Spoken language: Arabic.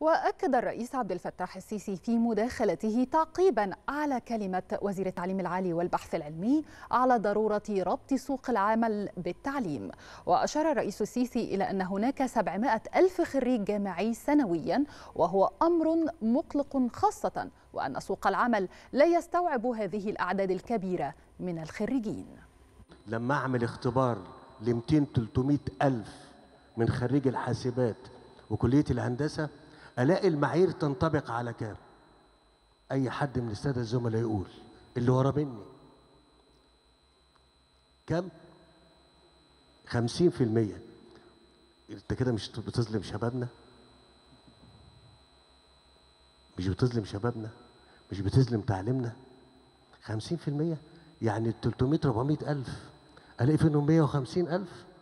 وأكد الرئيس عبد الفتاح السيسي في مداخلته تعقيبا على كلمة وزير التعليم العالي والبحث العلمي على ضرورة ربط سوق العمل بالتعليم وأشار الرئيس السيسي إلى أن هناك 700 ألف خريج جامعي سنويا وهو أمر مقلق خاصة وأن سوق العمل لا يستوعب هذه الأعداد الكبيرة من الخريجين لما أعمل اختبار ل 200 300 ألف من خريج الحاسبات وكلية الهندسة الاقي المعايير تنطبق على كام اي حد من الساده الزملاء يقول اللي ورا مني كم 50% انت كده مش بتظلم شبابنا مش بتظلم شبابنا مش بتظلم تعليمنا 50% يعني 300 400 ألف ألاقي فيهم 150 ألف